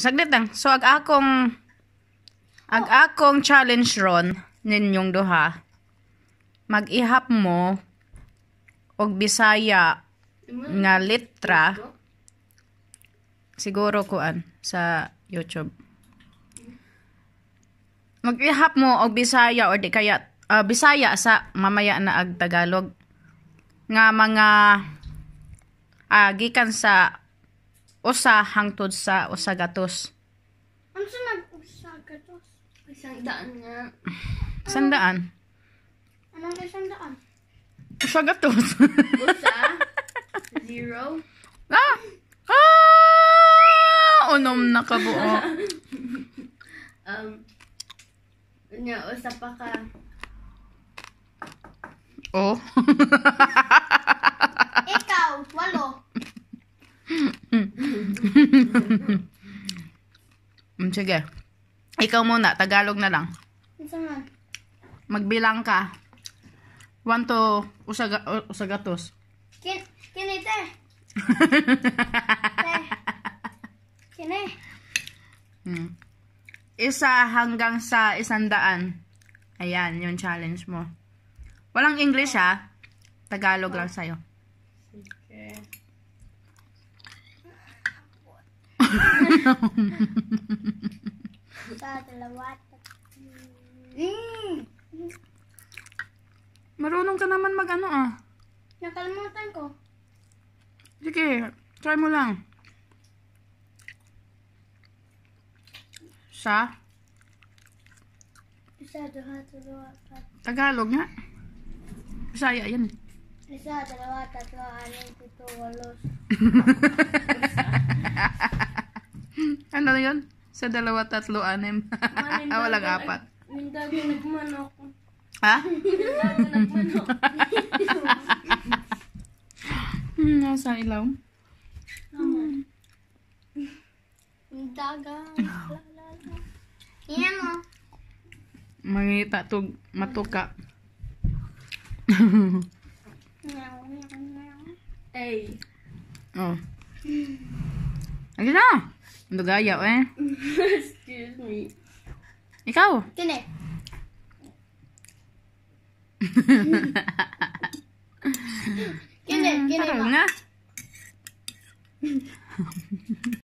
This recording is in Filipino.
Saglit lang. So, ag akong, ag akong challenge ron, ninyong duha, mag-ihap mo, og bisaya, nga litra, siguro kuan, sa YouTube. Mag-ihap mo, og bisaya, or di kaya, uh, bisaya sa mamaya na ag Tagalog, nga mga, uh, gikan sa usa hangtod sa usa gatos. Ano nag-usa gatos? Isang daan nga. Isang daan? Anong isang daan? Usa gatos. usa? Zero? Ah! Ah! Unom na kabuo. um, nga, usa pa ka. Oh. Mm, sige. Ikaw muna, Tagalog na lang. Magbilang ka. One to usaga, usagatos. Kin, te. Kine. Hmm. Isa hanggang sa isandaan. Ayan, yung challenge mo. Walang English ha. Tagalog lang sa'yo. Sige. Sa dalawa. Mm. Marunong ka naman mag-ano ah. Nakalimutan ko. Sige, try mo lang. Sa? Isa, dalawa, tatlo, Tagalog nga. Bisaya, yan eh. Isa, dalawa, tatlo, anim, pito, walos. dyan? Sa dalawa, tatlo, anim. Ah, walang apat. Mindago nagman ako. Ha? Mindago nagman ako. nasa ilaw. Mindaga. Yan mo. Mangita to matuka. Ay. Oh. Ano na? Untuk gaya eh. Excuse me. Ni eh, kau? Kene. Kene, kini.